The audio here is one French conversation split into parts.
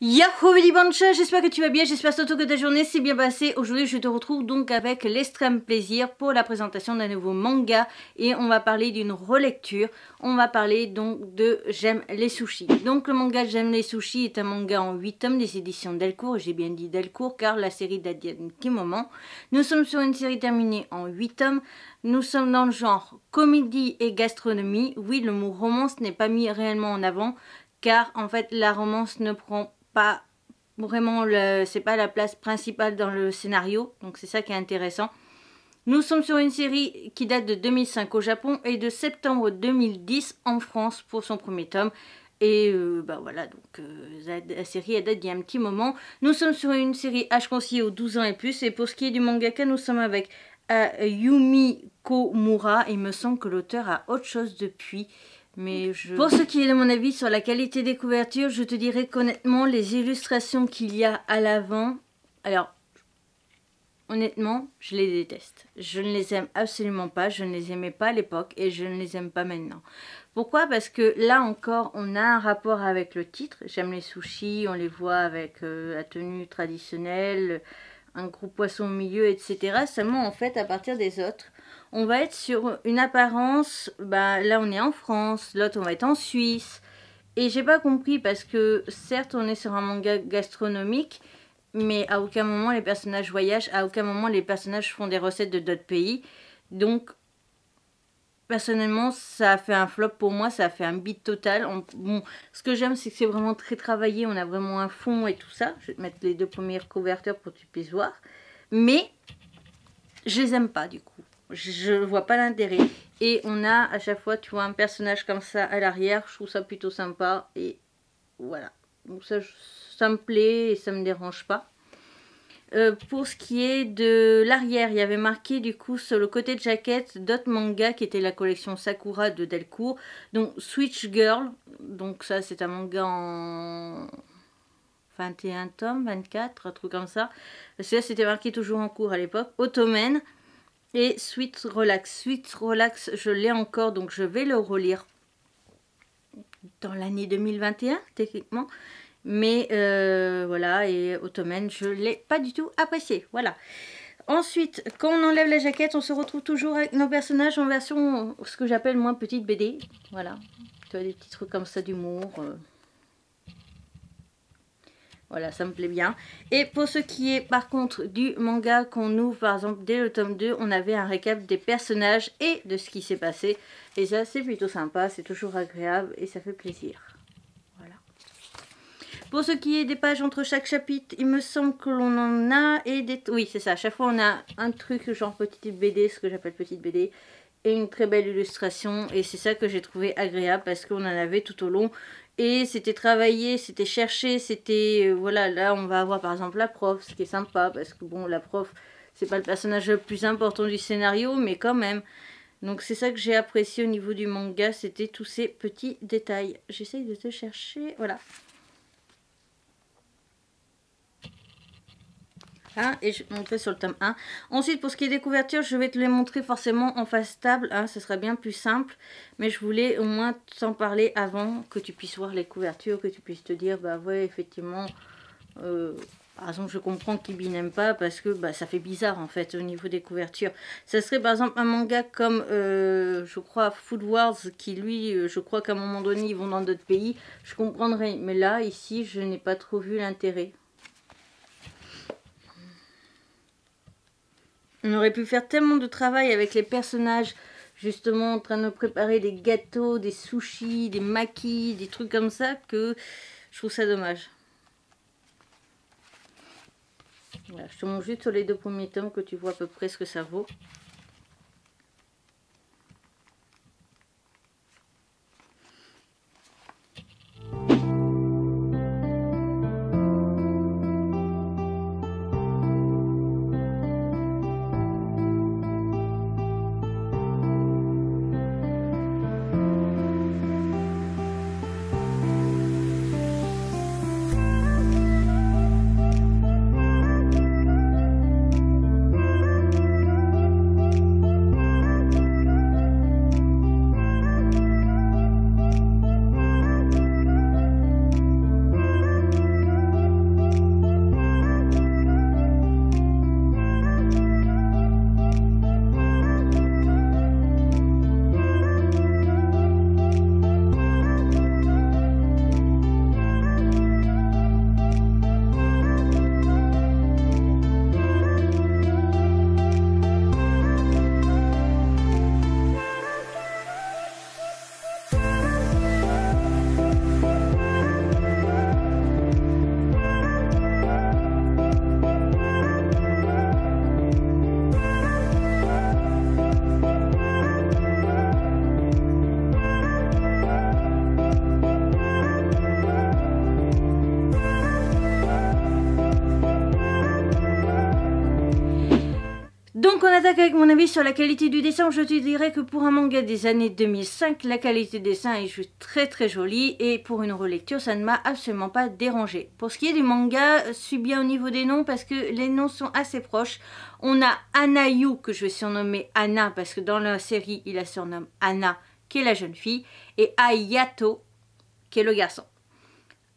Yahoo Bancha, j'espère que tu vas bien, j'espère surtout que ta journée s'est bien passée. Aujourd'hui je te retrouve donc avec l'extrême plaisir pour la présentation d'un nouveau manga et on va parler d'une relecture. On va parler donc de J'aime les sushis. Donc le manga J'aime les sushis est un manga en 8 tomes des éditions Delcourt, j'ai bien dit Delcourt car la série date d'un petit moment. Nous sommes sur une série terminée en 8 tomes, nous sommes dans le genre comédie et gastronomie. Oui le mot romance n'est pas mis réellement en avant car en fait la romance ne prend pas vraiment, c'est pas la place principale dans le scénario, donc c'est ça qui est intéressant. Nous sommes sur une série qui date de 2005 au Japon et de septembre 2010 en France pour son premier tome. Et ben bah voilà, donc euh, la série elle date d'il y a un petit moment. Nous sommes sur une série H conseillée aux 12 ans et plus. Et pour ce qui est du mangaka, nous sommes avec euh, Yumi Komura. Il me semble que l'auteur a autre chose depuis. Mais Pour ce qui est de mon avis sur la qualité des couvertures, je te dirais qu'honnêtement, les illustrations qu'il y a à l'avant, alors honnêtement, je les déteste. Je ne les aime absolument pas, je ne les aimais pas à l'époque et je ne les aime pas maintenant. Pourquoi Parce que là encore, on a un rapport avec le titre. J'aime les sushis, on les voit avec la euh, tenue traditionnelle, un gros poisson au milieu, etc. Seulement en fait, à partir des autres, on va être sur une apparence, bah, là on est en France, l'autre on va être en Suisse. Et j'ai pas compris parce que certes on est sur un manga gastronomique, mais à aucun moment les personnages voyagent, à aucun moment les personnages font des recettes de d'autres pays. Donc personnellement ça a fait un flop pour moi, ça a fait un beat total. bon, ce que j'aime c'est que c'est vraiment très travaillé, on a vraiment un fond et tout ça. Je vais te mettre les deux premières couvertures pour que tu puisses voir. Mais je les aime pas du coup je vois pas l'intérêt. Et on a à chaque fois, tu vois, un personnage comme ça à l'arrière. Je trouve ça plutôt sympa. Et voilà. Donc ça, ça me plaît et ça me dérange pas. Euh, pour ce qui est de l'arrière, il y avait marqué du coup sur le côté de jaquette d'autres mangas qui était la collection Sakura de Delcourt. Donc Switch Girl, donc ça c'est un manga en 21 tomes, 24, un truc comme ça. ça c'était marqué toujours en cours à l'époque. Ottomène et Sweet Relax. Sweet Relax, je l'ai encore, donc je vais le relire dans l'année 2021, techniquement. Mais euh, voilà, et Ottoman, je ne l'ai pas du tout apprécié. Voilà. Ensuite, quand on enlève la jaquette, on se retrouve toujours avec nos personnages en version, ce que j'appelle moins petite BD. Voilà. Tu as des petits trucs comme ça d'humour. Euh. Voilà, ça me plaît bien. Et pour ce qui est par contre du manga qu'on ouvre, par exemple dès le tome 2, on avait un récap des personnages et de ce qui s'est passé. Et ça, c'est plutôt sympa, c'est toujours agréable et ça fait plaisir. Voilà. Pour ce qui est des pages entre chaque chapitre, il me semble que l'on en a et des... Oui, c'est ça, à chaque fois on a un truc genre petite BD, ce que j'appelle petite BD, et une très belle illustration et c'est ça que j'ai trouvé agréable parce qu'on en avait tout au long et c'était travaillé, c'était cherché, c'était euh, voilà, là on va avoir par exemple la prof, ce qui est sympa parce que bon, la prof c'est pas le personnage le plus important du scénario, mais quand même. Donc c'est ça que j'ai apprécié au niveau du manga, c'était tous ces petits détails. J'essaye de te chercher, voilà. Hein, et je vais montrer sur le tome 1. Ensuite, pour ce qui est des couvertures, je vais te les montrer forcément en face table. Hein, ce sera bien plus simple. Mais je voulais au moins t'en parler avant que tu puisses voir les couvertures, que tu puisses te dire, bah ouais, effectivement... Euh, par exemple, je comprends qu'Ibi n'aime pas parce que bah, ça fait bizarre en fait au niveau des couvertures. Ça serait par exemple un manga comme, euh, je crois, Food Wars, qui lui, euh, je crois qu'à un moment donné, ils vont dans d'autres pays. Je comprendrais, mais là, ici, je n'ai pas trop vu l'intérêt. On aurait pu faire tellement de travail avec les personnages, justement en train de préparer des gâteaux, des sushis, des maquis, des trucs comme ça, que je trouve ça dommage. je te montre juste sur les deux premiers tomes que tu vois à peu près ce que ça vaut. Avec mon avis sur la qualité du dessin, je te dirais que pour un manga des années 2005, la qualité du dessin est juste très très jolie et pour une relecture, ça ne m'a absolument pas dérangé. Pour ce qui est du manga, je euh, suis bien au niveau des noms parce que les noms sont assez proches. On a Anayu que je vais surnommer Anna parce que dans la série, il la surnomme Anna qui est la jeune fille et Ayato qui est le garçon.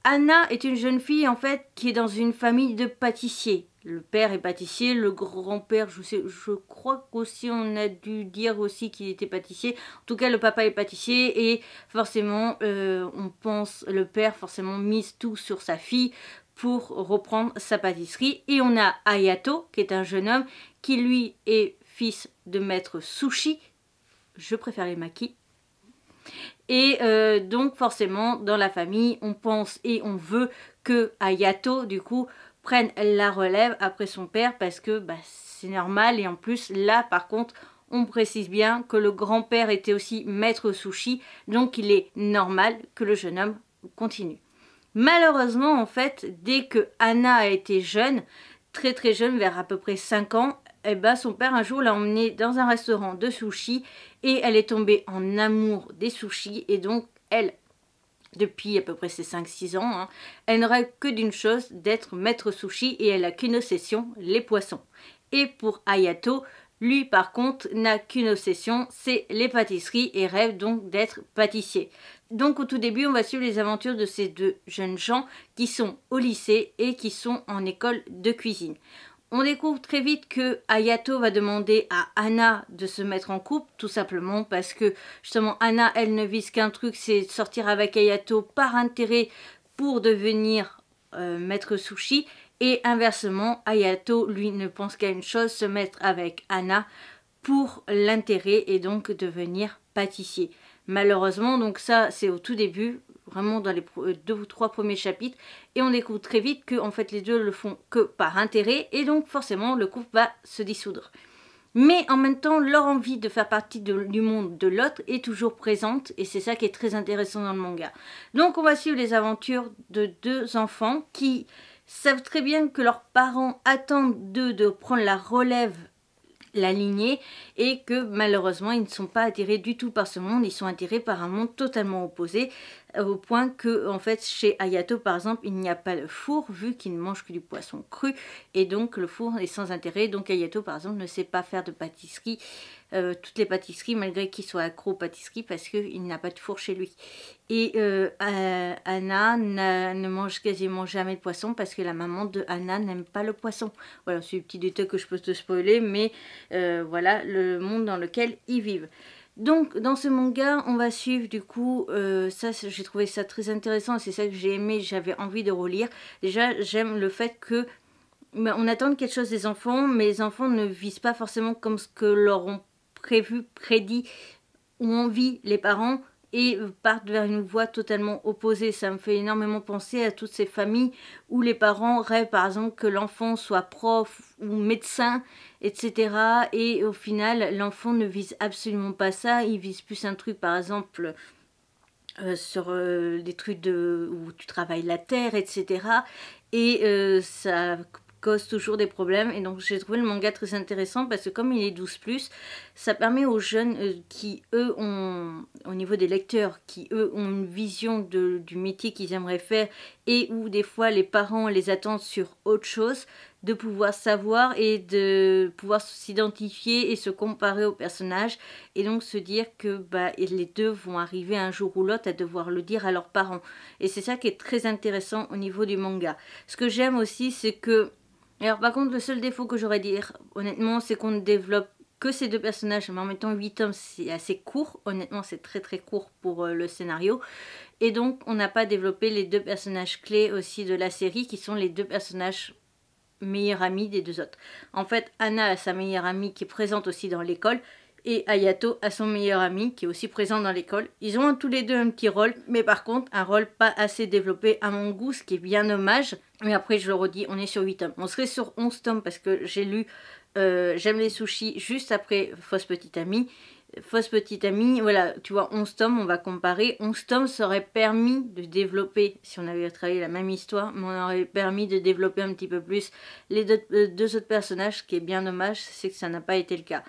Anna est une jeune fille en fait qui est dans une famille de pâtissiers le père est pâtissier, le grand-père, je, je crois qu'aussi on a dû dire aussi qu'il était pâtissier. En tout cas, le papa est pâtissier et forcément, euh, on pense, le père forcément mise tout sur sa fille pour reprendre sa pâtisserie. Et on a Ayato, qui est un jeune homme, qui lui est fils de maître sushi. Je préfère les maquis. Et euh, donc forcément, dans la famille, on pense et on veut que Ayato, du coup, Prennent la relève après son père parce que bah, c'est normal. Et en plus, là, par contre, on précise bien que le grand-père était aussi maître sushi, donc il est normal que le jeune homme continue. Malheureusement, en fait, dès que Anna a été jeune, très très jeune, vers à peu près 5 ans, eh ben, son père un jour l'a emmenée dans un restaurant de sushi et elle est tombée en amour des sushis et donc elle depuis à peu près ses 5-6 ans, hein, elle ne rêve que d'une chose, d'être maître sushi et elle n'a qu'une obsession, les poissons. Et pour Ayato, lui par contre n'a qu'une obsession, c'est les pâtisseries et rêve donc d'être pâtissier. Donc au tout début, on va suivre les aventures de ces deux jeunes gens qui sont au lycée et qui sont en école de cuisine. On découvre très vite que Ayato va demander à Anna de se mettre en couple, tout simplement parce que justement Anna, elle ne vise qu'un truc, c'est sortir avec Ayato par intérêt pour devenir euh, maître sushi. Et inversement, Ayato, lui, ne pense qu'à une chose, se mettre avec Anna pour l'intérêt et donc devenir pâtissier. Malheureusement, donc ça c'est au tout début, vraiment dans les euh, deux ou trois premiers chapitres et on découvre très vite que en fait les deux le font que par intérêt et donc forcément le couple va se dissoudre. Mais en même temps, leur envie de faire partie du monde de l'autre est toujours présente et c'est ça qui est très intéressant dans le manga. Donc on va suivre les aventures de deux enfants qui savent très bien que leurs parents attendent d'eux de prendre la relève l'aligner et que malheureusement ils ne sont pas attirés du tout par ce monde, ils sont attirés par un monde totalement opposé euh, au point que en fait chez Ayato par exemple il n'y a pas le four vu qu'il ne mange que du poisson cru et donc le four est sans intérêt donc Ayato par exemple ne sait pas faire de pâtisserie euh, toutes les pâtisseries, malgré qu'il soit accro aux pâtisseries, parce qu'il n'a pas de four chez lui. Et euh, euh, Anna ne mange quasiment jamais de poisson, parce que la maman de Anna n'aime pas le poisson. Voilà, c'est le petit détail que je peux te spoiler, mais voilà le monde dans lequel ils vivent. Donc dans ce manga, on va suivre du coup, ça j'ai trouvé ça très intéressant, c'est ça que j'ai aimé, j'avais envie de relire. Déjà j'aime le fait que on attend quelque chose des enfants, mais les enfants ne visent pas forcément comme ce que leur prévu, prédit où on vit les parents et partent vers une voie totalement opposée. Ça me fait énormément penser à toutes ces familles où les parents rêvent par exemple que l'enfant soit prof ou médecin, etc. Et au final, l'enfant ne vise absolument pas ça, il vise plus un truc par exemple... Euh, sur euh, des trucs de, où tu travailles la terre, etc. Et euh, ça cause toujours des problèmes. Et donc j'ai trouvé le manga très intéressant parce que comme il est 12+, ça permet aux jeunes euh, qui, eux, ont, au niveau des lecteurs, qui, eux, ont une vision de, du métier qu'ils aimeraient faire et où des fois les parents les attendent sur autre chose, de pouvoir savoir et de pouvoir s'identifier et se comparer au personnage et donc se dire que bah, les deux vont arriver un jour ou l'autre à devoir le dire à leurs parents. Et c'est ça qui est très intéressant au niveau du manga. Ce que j'aime aussi, c'est que alors par contre, le seul défaut que j'aurais dire, honnêtement, c'est qu'on ne développe que ces deux personnages, mais en mettant 8 tomes c'est assez court, honnêtement c'est très très court pour euh, le scénario et donc on n'a pas développé les deux personnages clés aussi de la série qui sont les deux personnages meilleurs amis des deux autres. En fait Anna a sa meilleure amie qui est présente aussi dans l'école et Ayato à son meilleur ami qui est aussi présent dans l'école. Ils ont tous les deux un petit rôle, mais par contre un rôle pas assez développé à mon goût, ce qui est bien dommage. Mais après, je le redis, on est sur 8 tomes. On serait sur 11 tomes parce que j'ai lu euh, J'aime les sushis juste après Fausse Petite Amie. Fausse Petite Amie, voilà, tu vois, 11 tomes, on va comparer. 11 tomes serait permis de développer, si on avait travaillé la même histoire, mais on aurait permis de développer un petit peu plus les deux, euh, deux autres personnages, ce qui est bien dommage, c'est que ça n'a pas été le cas.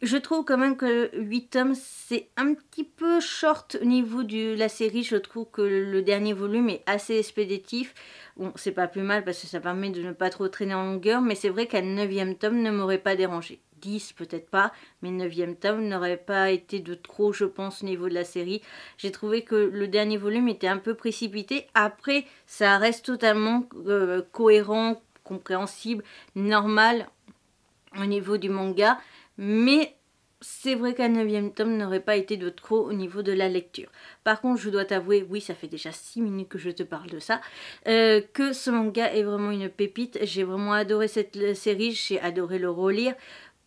Je trouve quand même que 8 tomes, c'est un petit peu short au niveau de la série. Je trouve que le dernier volume est assez expéditif. Bon, c'est pas plus mal parce que ça permet de ne pas trop traîner en longueur, mais c'est vrai qu'un 9 tome ne m'aurait pas dérangé. 10 peut-être pas, mais 9 tome n'aurait pas été de trop, je pense, au niveau de la série. J'ai trouvé que le dernier volume était un peu précipité. Après, ça reste totalement euh, cohérent, compréhensible, normal au niveau du manga mais c'est vrai qu'un neuvième tome n'aurait pas été de trop au niveau de la lecture. Par contre, je dois t'avouer, oui, ça fait déjà 6 minutes que je te parle de ça, euh, que ce manga est vraiment une pépite. J'ai vraiment adoré cette série, j'ai adoré le relire.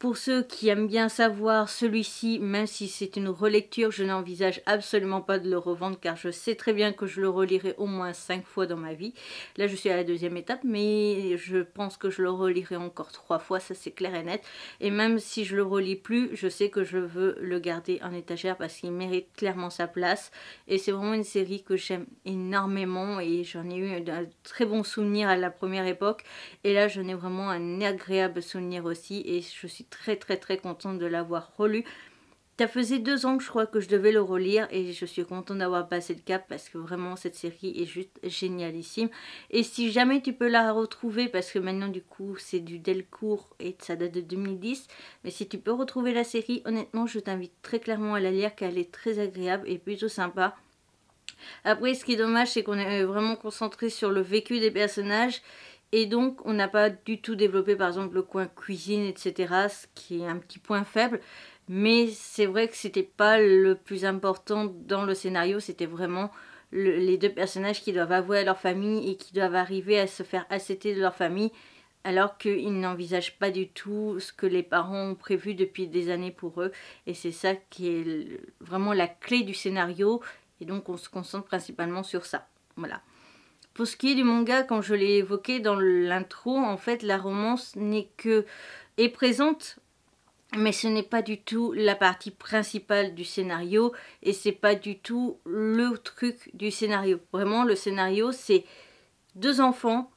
Pour ceux qui aiment bien savoir, celui-ci, même si c'est une relecture, je n'envisage absolument pas de le revendre car je sais très bien que je le relirai au moins cinq fois dans ma vie. Là, je suis à la deuxième étape, mais je pense que je le relirai encore 3 fois, ça c'est clair et net. Et même si je le relis plus, je sais que je veux le garder en étagère parce qu'il mérite clairement sa place. Et c'est vraiment une série que j'aime énormément et j'en ai eu un très bon souvenir à la première époque. Et là, j'en ai vraiment un agréable souvenir aussi et je suis très très très contente de l'avoir relu. Ça faisait deux ans que je crois que je devais le relire et je suis contente d'avoir passé le cap parce que vraiment cette série est juste génialissime. Et si jamais tu peux la retrouver, parce que maintenant du coup c'est du Delcourt et ça date de 2010, mais si tu peux retrouver la série, honnêtement je t'invite très clairement à la lire car elle est très agréable et plutôt sympa. Après ce qui est dommage c'est qu'on est euh, vraiment concentré sur le vécu des personnages et donc, on n'a pas du tout développé, par exemple, le coin cuisine, etc., ce qui est un petit point faible. Mais c'est vrai que c'était pas le plus important dans le scénario, c'était vraiment les deux personnages qui doivent avouer à leur famille et qui doivent arriver à se faire accepter de leur famille, alors qu'ils n'envisagent pas du tout ce que les parents ont prévu depuis des années pour eux. Et c'est ça qui est vraiment la clé du scénario. Et donc, on se concentre principalement sur ça. Voilà. Pour ce qui est du manga, quand je l'ai évoqué dans l'intro, en fait, la romance n'est que est présente, mais ce n'est pas du tout la partie principale du scénario et c'est pas du tout le truc du scénario. Vraiment, le scénario, c'est deux enfants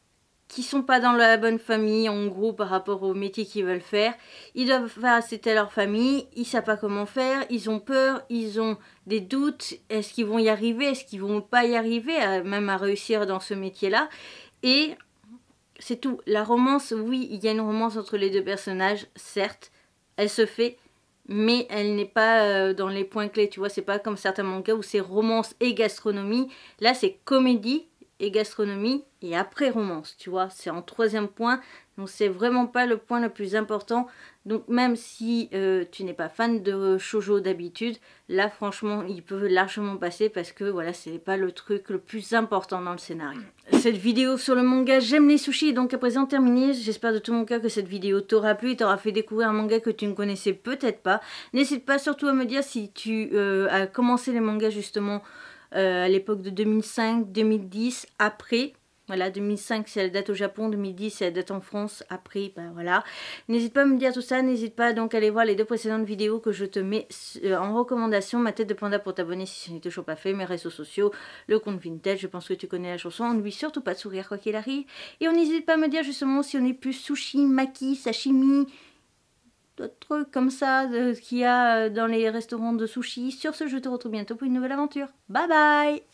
qui sont pas dans la bonne famille en gros par rapport au métier qu'ils veulent faire. Ils doivent faire à leur famille, ils savent pas comment faire, ils ont peur, ils ont des doutes, est-ce qu'ils vont y arriver, est-ce qu'ils vont pas y arriver même à réussir dans ce métier-là. Et c'est tout. La romance, oui, il y a une romance entre les deux personnages, certes, elle se fait, mais elle n'est pas euh, dans les points clés, tu vois, c'est pas comme certains mangas où c'est romance et gastronomie. Là, c'est comédie gastronomie et après romance, tu vois. C'est en troisième point, donc c'est vraiment pas le point le plus important. Donc même si euh, tu n'es pas fan de shoujo d'habitude, là franchement il peut largement passer parce que voilà c'est pas le truc le plus important dans le scénario. Cette vidéo sur le manga J'aime les sushis donc à présent terminée. J'espère de tout mon cœur que cette vidéo t'aura plu et t'aura fait découvrir un manga que tu ne connaissais peut-être pas. N'hésite pas surtout à me dire si tu euh, as commencé les mangas justement euh, à l'époque de 2005-2010, après. Voilà, 2005 c'est la date au Japon, 2010 c'est la date en France, après, ben voilà. N'hésite pas à me dire tout ça, n'hésite pas donc à aller voir les deux précédentes vidéos que je te mets euh, en recommandation. Ma tête de panda pour t'abonner si ce n'est toujours pas fait, mes réseaux sociaux, le compte Vintage, je pense que tu connais la chanson. On n'oublie surtout pas de sourire quoi qu'il arrive. Et on n'hésite pas à me dire justement si on est plus sushi, maki, sashimi, d'autres trucs comme ça qu'il y a euh, dans les restaurants de sushi. Sur ce, je te retrouve bientôt pour une nouvelle aventure. Bye bye